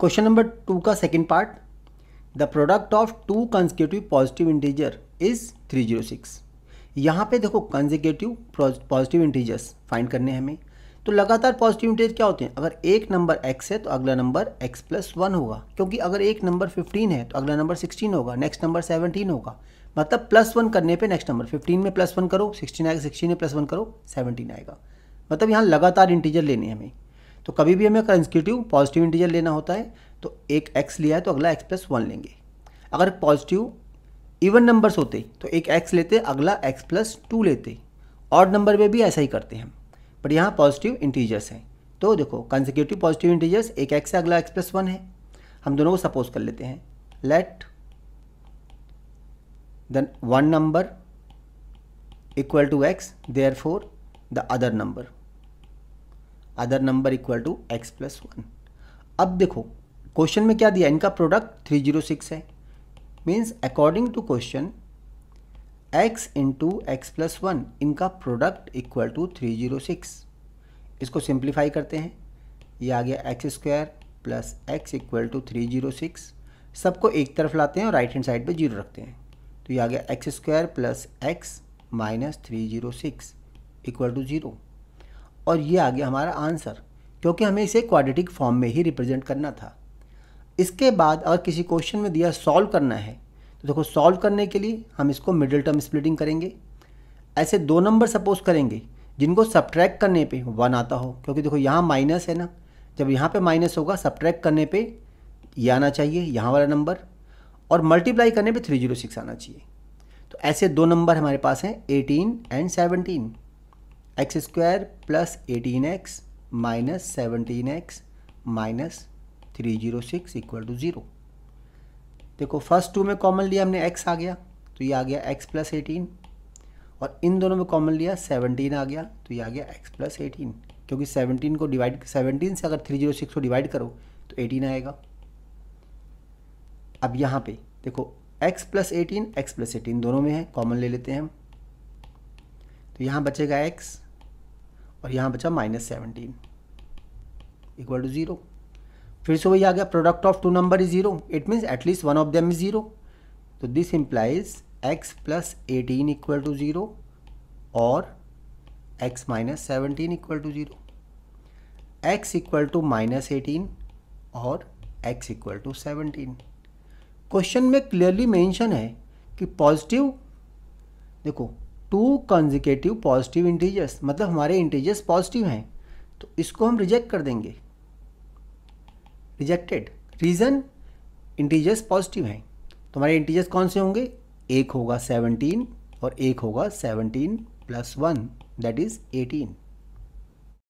question number two का second part the product of two consecutive positive integer is three zero six यहाँ पे देखो कंजिकेटिव positive integers find करने हैं हमें तो लगातार पॉजिटिव इंटीजर क्या होते हैं अगर एक नंबर x है तो अगला नंबर x प्लस वन होगा क्योंकि अगर एक नंबर फिफ्टीन है तो अगला नंबर सिक्सटीन होगा नेक्स्ट नंबर सेवनटीन होगा मतलब प्लस वन करने पे नेक्स्ट नंबर फिफ्टीन में प्लस वन करो सिक्सटीन आएगा सिक्सटीन में प्लस वन करो सेवनटीन आएगा मतलब यहाँ लगातार इंटीजर लेने हमें तो कभी भी हमें कंसिक्यूटिव पॉजिटिव इंटीजर लेना होता है तो एक एक्स लिया है तो अगला x प्लस वन लेंगे अगर पॉजिटिव इवन नंबर्स होते तो एक एक्स लेते अगला एक्स प्लस टू लेते और नंबर में भी ऐसा ही करते हैं पर यहाँ पॉजिटिव इंटीजर्स हैं तो देखो कंसिक्यूटिव पॉजिटिव इंटीजर्स एक एक्स है अगला एक्स प्लस वन है हम दोनों को सपोज कर लेते हैं let then one number equal to X therefore the other number other number equal to X plus one अब देखो क्वेश्चन में क्या दिया इनका प्रोडक्ट थ्री जीरो सिक्स है means according to question X into X plus one इनका product equal to three zero six इसको simplify करते हैं ये आ गया X square plus X equal to three zero six सबको एक तरफ लाते हैं और राइट हैंड साइड पे जीरो रखते हैं तो ये आ गया X square plus X minus three zero six equal to zero और ये आ गया हमारा आंसर क्योंकि हमें इसे क्वाड्रेटिक फॉर्म में ही रिप्रेजेंट करना था इसके बाद अगर किसी क्वेश्चन में दिया सॉल्व करना है तो देखो सॉल्व करने के लिए हम इसको मिडिल टर्म स्प्लिटिंग करेंगे ऐसे दो नंबर सपोज करेंगे जिनको सब्ट्रैक करने पे वन आता हो क्योंकि देखो यहाँ माइनस है ना जब यहाँ पे माइनस होगा सब्ट्रैक करने पे ये आना चाहिए यहाँ वाला नंबर और मल्टीप्लाई करने पे थ्री जीरो सिक्स आना चाहिए तो ऐसे दो नंबर हमारे पास हैं eighteen and seventeen X square plus eighteen X minus seventeen X minus three zero six equal to zero देखो फर्स्ट टू में कॉमन लिया हमने एक्स आ गया तो ये आ गया एक्स प्लस एटीन और इन दोनों में कॉमन लिया सेवनटीन आ गया तो ये आ गया एक्स प्लस एटीन क्योंकि सेवनटीन को डिवाइड सेवनटीन से अगर थ्री जीरो सिक्स को डिवाइड करो तो एटीन आएगा अब यहाँ पे देखो X plus eighteen X plus eighteen दोनों में है कॉमन ले लेते हैं हम तो यहाँ बचेगा एक्स और यहाँ बचा minus seventeen equal to zero फिर से वही आ गया product of two number is zero it means at least one of them is zero तो this implies X plus eighteen equal to zero और X minus seventeen equal to zero X equal to minus eighteen और X equal to seventeen question में clearly mention है कि positive देखो to consecutive positive integers मतलब हमारे integers positive हैं तो इसको हम रिजेक्ट कर देंगे रिजेक्टेड रीज़न इंटीजर्स पॉजिटिव हैं तो हमारे इंटीजर्स कौन से होंगे एक होगा सेवनटीन और एक होगा seventeen plus one that is eighteen